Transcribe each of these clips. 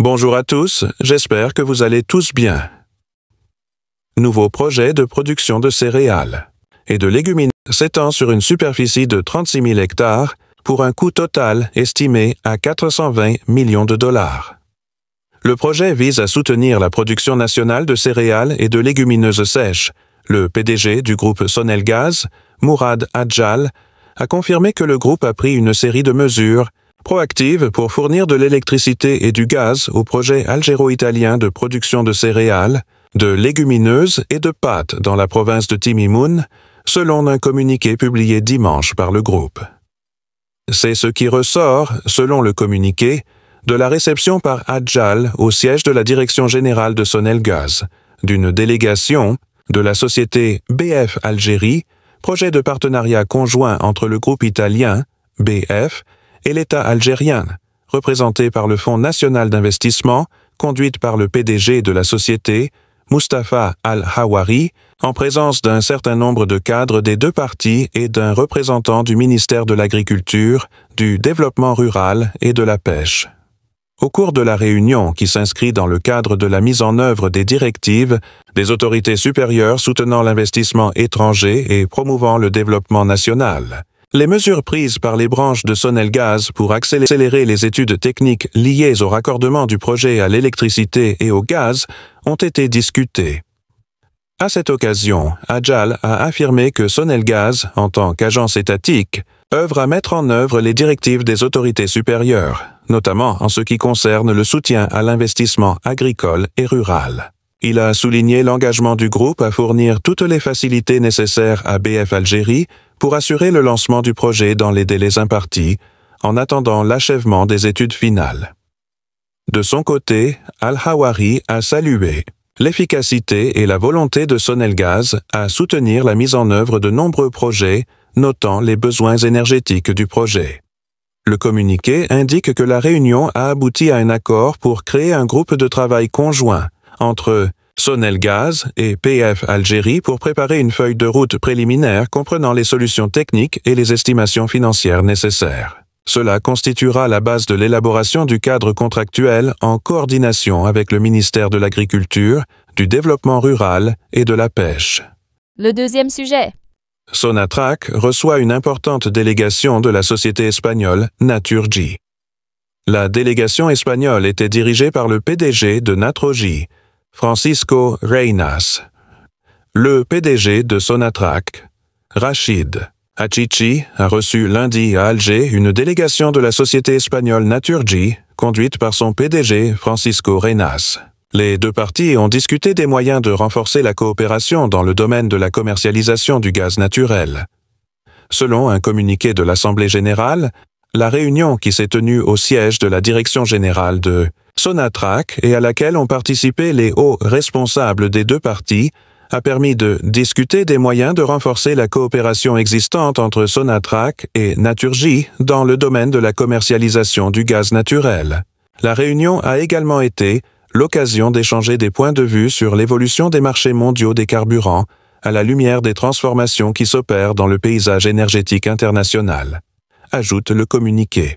Bonjour à tous, j'espère que vous allez tous bien. Nouveau projet de production de céréales et de légumineuses s'étend sur une superficie de 36 000 hectares pour un coût total estimé à 420 millions de dollars. Le projet vise à soutenir la production nationale de céréales et de légumineuses sèches. Le PDG du groupe Gaz, Mourad Adjal, a confirmé que le groupe a pris une série de mesures proactive pour fournir de l'électricité et du gaz au projet algéro-italien de production de céréales, de légumineuses et de pâtes dans la province de Timimoun, selon un communiqué publié dimanche par le groupe. C'est ce qui ressort, selon le communiqué, de la réception par Adjal au siège de la Direction générale de Gaz, d'une délégation de la société BF Algérie, projet de partenariat conjoint entre le groupe italien, BF, et l'État algérien, représenté par le Fonds national d'investissement, conduite par le PDG de la société, Mustapha Al-Hawari, en présence d'un certain nombre de cadres des deux parties et d'un représentant du ministère de l'Agriculture, du Développement rural et de la Pêche. Au cours de la réunion qui s'inscrit dans le cadre de la mise en œuvre des directives des autorités supérieures soutenant l'investissement étranger et promouvant le développement national, les mesures prises par les branches de Gaz pour accélérer les études techniques liées au raccordement du projet à l'électricité et au gaz ont été discutées. À cette occasion, Ajal a affirmé que Gaz, en tant qu'agence étatique, œuvre à mettre en œuvre les directives des autorités supérieures, notamment en ce qui concerne le soutien à l'investissement agricole et rural. Il a souligné l'engagement du groupe à fournir toutes les facilités nécessaires à BF Algérie pour assurer le lancement du projet dans les délais impartis, en attendant l'achèvement des études finales. De son côté, Al-Hawari a salué l'efficacité et la volonté de Gaz à soutenir la mise en œuvre de nombreux projets, notant les besoins énergétiques du projet. Le communiqué indique que la réunion a abouti à un accord pour créer un groupe de travail conjoint entre Sonel Gaz et PF Algérie pour préparer une feuille de route préliminaire comprenant les solutions techniques et les estimations financières nécessaires. Cela constituera la base de l'élaboration du cadre contractuel en coordination avec le ministère de l'Agriculture, du Développement rural et de la Pêche. Le deuxième sujet. Sonatrach reçoit une importante délégation de la société espagnole Naturgy. La délégation espagnole était dirigée par le PDG de Naturgy Francisco Reinas, le PDG de Sonatrach, Rachid Achichi, a reçu lundi à Alger une délégation de la société espagnole Naturgy, conduite par son PDG Francisco Reinas. Les deux parties ont discuté des moyens de renforcer la coopération dans le domaine de la commercialisation du gaz naturel. Selon un communiqué de l'Assemblée générale, la réunion qui s'est tenue au siège de la Direction générale de Sonatrach et à laquelle ont participé les hauts responsables des deux parties, a permis de discuter des moyens de renforcer la coopération existante entre Sonatrach et Naturgy dans le domaine de la commercialisation du gaz naturel. La réunion a également été l'occasion d'échanger des points de vue sur l'évolution des marchés mondiaux des carburants à la lumière des transformations qui s'opèrent dans le paysage énergétique international, ajoute le communiqué.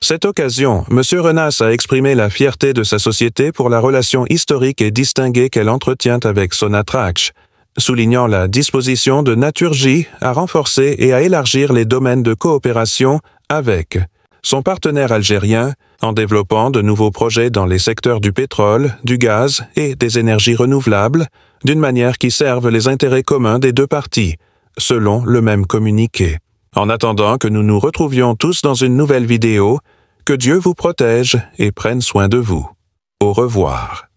Cette occasion, M. Renas a exprimé la fierté de sa société pour la relation historique et distinguée qu'elle entretient avec Sonatrach, soulignant la disposition de Naturgie à renforcer et à élargir les domaines de coopération avec son partenaire algérien en développant de nouveaux projets dans les secteurs du pétrole, du gaz et des énergies renouvelables, d'une manière qui serve les intérêts communs des deux parties, selon le même communiqué. En attendant que nous nous retrouvions tous dans une nouvelle vidéo, que Dieu vous protège et prenne soin de vous. Au revoir.